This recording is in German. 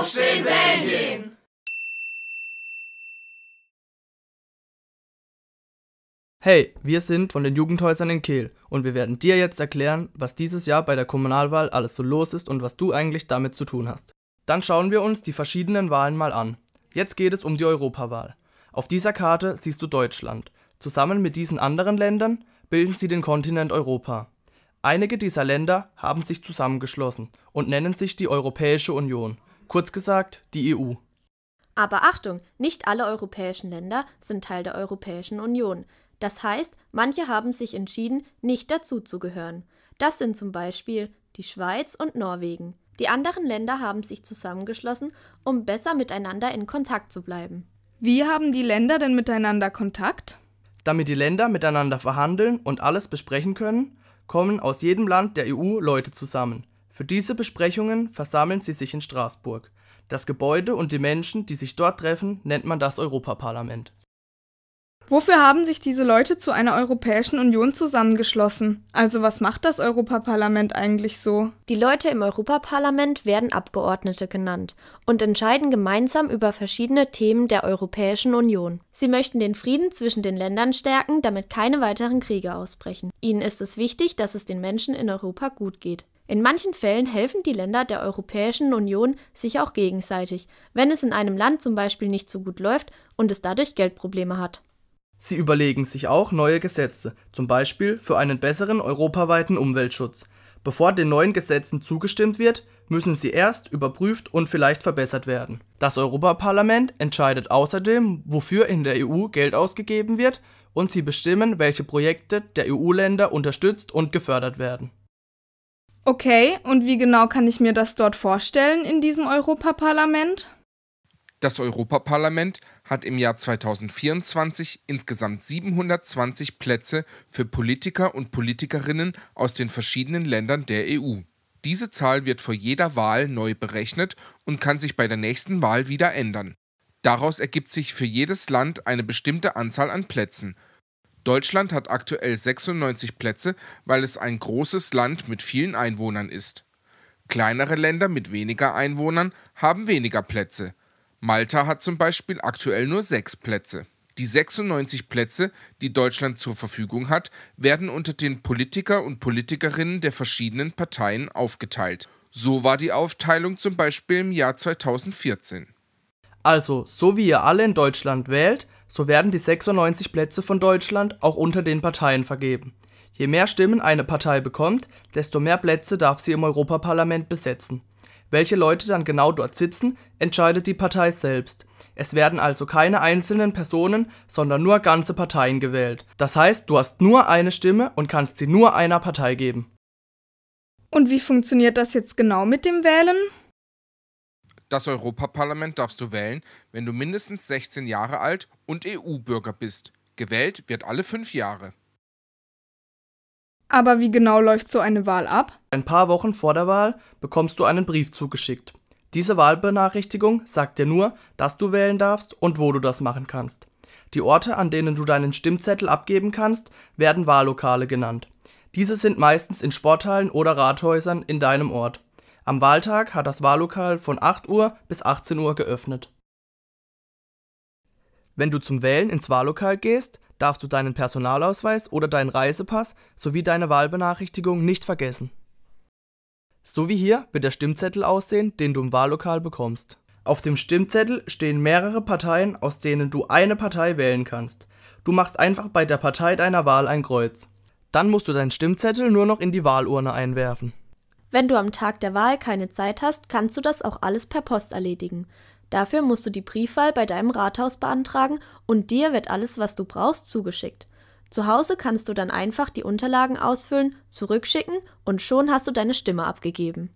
Aufstehen, wählen Hey, wir sind von den Jugendhäusern in Kehl und wir werden dir jetzt erklären, was dieses Jahr bei der Kommunalwahl alles so los ist und was du eigentlich damit zu tun hast. Dann schauen wir uns die verschiedenen Wahlen mal an. Jetzt geht es um die Europawahl. Auf dieser Karte siehst du Deutschland. Zusammen mit diesen anderen Ländern bilden sie den Kontinent Europa. Einige dieser Länder haben sich zusammengeschlossen und nennen sich die Europäische Union kurz gesagt die EU. Aber Achtung, nicht alle europäischen Länder sind Teil der Europäischen Union. Das heißt, manche haben sich entschieden, nicht dazuzugehören. Das sind zum Beispiel die Schweiz und Norwegen. Die anderen Länder haben sich zusammengeschlossen, um besser miteinander in Kontakt zu bleiben. Wie haben die Länder denn miteinander Kontakt? Damit die Länder miteinander verhandeln und alles besprechen können, kommen aus jedem Land der EU Leute zusammen. Für diese Besprechungen versammeln sie sich in Straßburg. Das Gebäude und die Menschen, die sich dort treffen, nennt man das Europaparlament. Wofür haben sich diese Leute zu einer Europäischen Union zusammengeschlossen? Also was macht das Europaparlament eigentlich so? Die Leute im Europaparlament werden Abgeordnete genannt und entscheiden gemeinsam über verschiedene Themen der Europäischen Union. Sie möchten den Frieden zwischen den Ländern stärken, damit keine weiteren Kriege ausbrechen. Ihnen ist es wichtig, dass es den Menschen in Europa gut geht. In manchen Fällen helfen die Länder der Europäischen Union sich auch gegenseitig, wenn es in einem Land zum Beispiel nicht so gut läuft und es dadurch Geldprobleme hat. Sie überlegen sich auch neue Gesetze, zum Beispiel für einen besseren europaweiten Umweltschutz. Bevor den neuen Gesetzen zugestimmt wird, müssen sie erst überprüft und vielleicht verbessert werden. Das Europaparlament entscheidet außerdem, wofür in der EU Geld ausgegeben wird und sie bestimmen, welche Projekte der EU-Länder unterstützt und gefördert werden. Okay, und wie genau kann ich mir das dort vorstellen in diesem Europaparlament? Das Europaparlament hat im Jahr 2024 insgesamt 720 Plätze für Politiker und Politikerinnen aus den verschiedenen Ländern der EU. Diese Zahl wird vor jeder Wahl neu berechnet und kann sich bei der nächsten Wahl wieder ändern. Daraus ergibt sich für jedes Land eine bestimmte Anzahl an Plätzen, Deutschland hat aktuell 96 Plätze, weil es ein großes Land mit vielen Einwohnern ist. Kleinere Länder mit weniger Einwohnern haben weniger Plätze. Malta hat zum Beispiel aktuell nur sechs Plätze. Die 96 Plätze, die Deutschland zur Verfügung hat, werden unter den Politiker und Politikerinnen der verschiedenen Parteien aufgeteilt. So war die Aufteilung zum Beispiel im Jahr 2014. Also, so wie ihr alle in Deutschland wählt, so werden die 96 Plätze von Deutschland auch unter den Parteien vergeben. Je mehr Stimmen eine Partei bekommt, desto mehr Plätze darf sie im Europaparlament besetzen. Welche Leute dann genau dort sitzen, entscheidet die Partei selbst. Es werden also keine einzelnen Personen, sondern nur ganze Parteien gewählt. Das heißt, du hast nur eine Stimme und kannst sie nur einer Partei geben. Und wie funktioniert das jetzt genau mit dem Wählen? Das Europaparlament darfst du wählen, wenn du mindestens 16 Jahre alt und EU-Bürger bist. Gewählt wird alle fünf Jahre. Aber wie genau läuft so eine Wahl ab? Ein paar Wochen vor der Wahl bekommst du einen Brief zugeschickt. Diese Wahlbenachrichtigung sagt dir nur, dass du wählen darfst und wo du das machen kannst. Die Orte, an denen du deinen Stimmzettel abgeben kannst, werden Wahllokale genannt. Diese sind meistens in Sporthallen oder Rathäusern in deinem Ort. Am Wahltag hat das Wahllokal von 8 Uhr bis 18 Uhr geöffnet. Wenn du zum Wählen ins Wahllokal gehst, darfst du deinen Personalausweis oder deinen Reisepass sowie deine Wahlbenachrichtigung nicht vergessen. So wie hier wird der Stimmzettel aussehen, den du im Wahllokal bekommst. Auf dem Stimmzettel stehen mehrere Parteien, aus denen du eine Partei wählen kannst. Du machst einfach bei der Partei deiner Wahl ein Kreuz. Dann musst du deinen Stimmzettel nur noch in die Wahlurne einwerfen. Wenn du am Tag der Wahl keine Zeit hast, kannst du das auch alles per Post erledigen. Dafür musst du die Briefwahl bei deinem Rathaus beantragen und dir wird alles, was du brauchst, zugeschickt. Zu Hause kannst du dann einfach die Unterlagen ausfüllen, zurückschicken und schon hast du deine Stimme abgegeben.